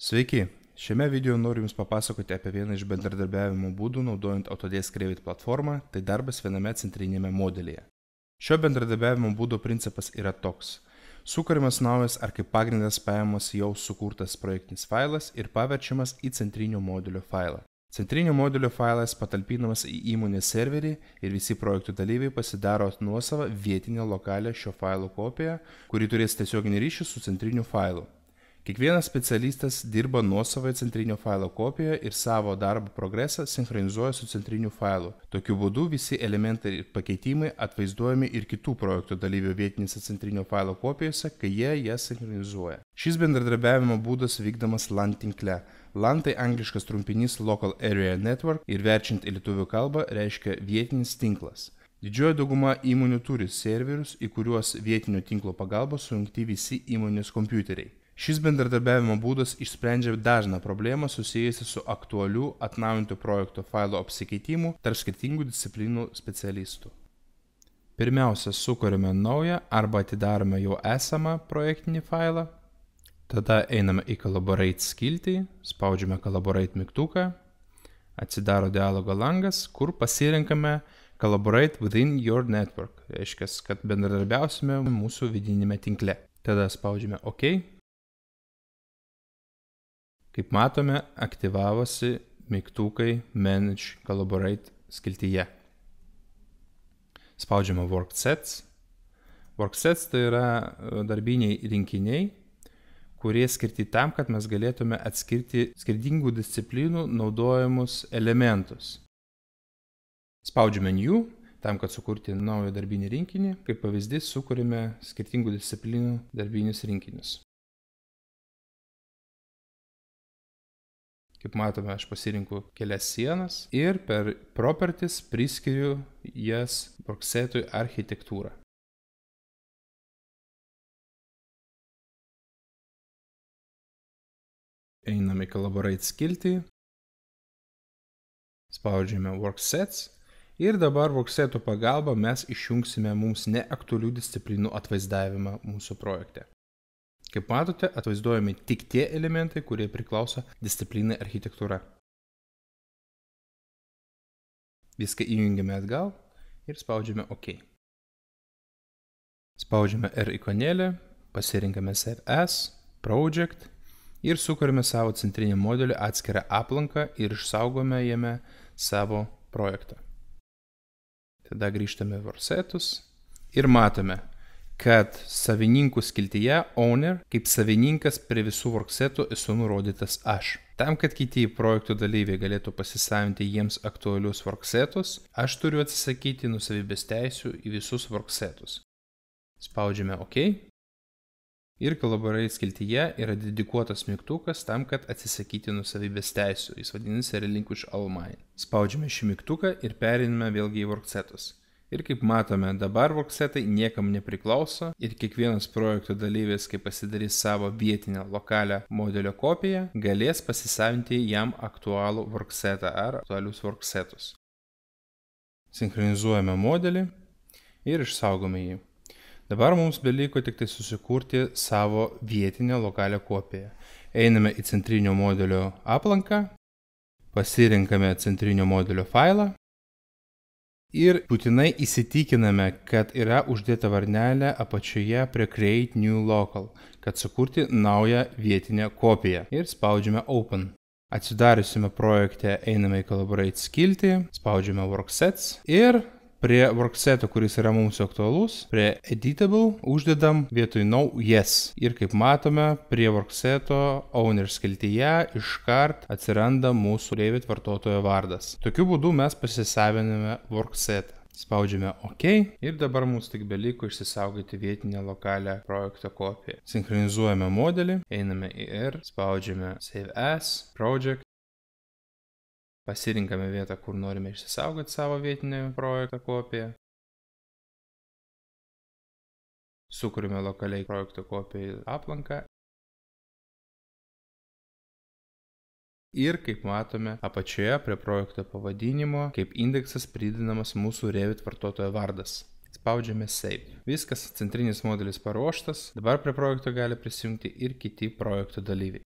Sveiki, Šiame video noriu Jums papasakoti apie vieną iš bendradarbiavimo būdų naudojant Autodesk Revit platformą - tai darbas viename centrinėme modelyje. Šio bendradarbiavimo būdo principas yra toks. Sukūrimas naujas ar kaip pagrindas paėmas jau sukurtas projektinis failas ir paverčiamas į centrinio modelio failą. Centrinio modelio failas patalpinamas į įmonės serverį ir visi projektų dalyviai pasidaro nuosavą vietinę lokalią šio failo kopiją, kuri turės tiesioginį ryšį su centriniu failu. Kiekvienas specialistas dirba nuosavoje centrinio failo kopijoje ir savo darbo progresą sinchronizuoja su centriniu failu. Tokiu būdu visi elementai ir pakeitimai atvaizduojami ir kitų projekto dalyvių vietinėse centrinio failo kopijose, kai jie jas sinchronizuoja. Šis bendradarbiavimo būdas vykdomas LAN tinkle. LAN tai angliškas trumpinys Local Area Network ir verčiant į lietuvių kalbą reiškia vietinis tinklas. Didžioji dauguma įmonių turi serverius, į kuriuos vietinio tinklo pagalba sujungti visi įmonės kompiuteriai. Šis bendradarbiavimo būdas išsprendžia dažną problemą susijusią su aktualių atnaujintų projekto failo apsikeitimu tarp skirtingų disciplinų specialistų. Pirmiausia, sukūrėme naują arba atidarome jau esamą projektinį failą, tada einame į Collaborate skiltį, spaudžiame Collaborate mygtuką, atsidaro dialogo langas, kur pasirinkame Collaborate within your network, reiškia, kad bendradarbiausime mūsų vidinėme tinkle. Tada spaudžiame OK, Kaip matome, aktyvavosi mygtukai Manage Collaborate skiltyje. Spaudžiama Worksets. Worksets tai yra e, darbiniai rinkiniai, kurie skirti tam, kad mes galėtume atskirti skirtingų disciplinų naudojamus elementus. Spaudžiame New tam, kad sukurti naują darbinį rinkinį. Kaip pavyzdys, sukūrėme skirtingų disciplinų darbinius rinkinius. Kaip matome, aš pasirinku kelias sienas ir per properties priskiriu jas broksetui architektūrą. Einame į Collaborate skiltį, spaudžiame Worksets ir dabar Worksetų pagalba mes išjungsime mums neaktualių disciplinų atvaizdavimą mūsų projekte. Kaip matote, atvaizduojami tik tie elementai, kurie priklauso disciplinai architektūra. Viską įjungiame atgal ir spaudžiame OK. Spaudžiame R ikonėlę, pasirinkame Save As, Project ir sukūrėme savo centrinį modelį atskirą aplanką ir išsaugome jame savo projektą. Tada grįžtame į varsetus ir matome, kad savininkų skiltyje owner kaip savininkas prie visų worksetų esu nurodytas aš. Tam, kad kiti projektų dalyviai galėtų pasisavinti jiems aktualius worksetus, aš turiu atsisakyti nusavybės teisių į visus worksetus. Spaudžiame OK. Ir kolaborate skiltyje yra dedikuotas mygtukas tam, kad atsisakyti nusavybės teisių. Jis vadinasi Relinquish All Mine. Spaudžiame šį mygtuką ir periname vėlgi į worksetus. Ir kaip matome, dabar voksetai niekam nepriklauso ir kiekvienas projekto dalyvis, kai pasidarys savo vietinę lokalią modelio kopiją, galės pasisavinti jam aktualų voksetą ar aktualius voksetus. Sinkronizuojame modelį ir išsaugome jį. Dabar mums beliko tik tai susikurti savo vietinę lokalią kopiją. Einame į centrinio modelio aplanką, pasirinkame centrinio modelio failą Ir būtinai įsitikiname, kad yra uždėta varnelė apačioje prie Create New Local, kad sukurti naują vietinę kopiją. Ir spaudžiame Open. Atsidariusime projekte einame į Collaborate skiltį, spaudžiame Worksets ir prie workseto, kuris yra mums aktualus, prie editable uždedam vietoj no yes. Ir kaip matome, prie workseto owners skiltyje iškart atsiranda mūsų Revit vartotojo vardas. Tokiu būdu mes pasisaviname worksetą. Spaudžiame OK ir dabar mums tik beliko išsisaugoti vietinę lokalią projekto kopiją. Sinchronizuojame modelį, einame į R, spaudžiame Save As, Project Pasirinkame vietą, kur norime išsisaugoti savo vietinį projektą kopiją. Sukūrime lokaliai projekto kopiją aplanką. Ir kaip matome, apačioje prie projekto pavadinimo kaip indeksas pridinamas mūsų Revit vartotojo vardas. Spaudžiame Save. Viskas, centrinis modelis paruoštas, dabar prie projekto gali prisijungti ir kiti projekto dalyviai.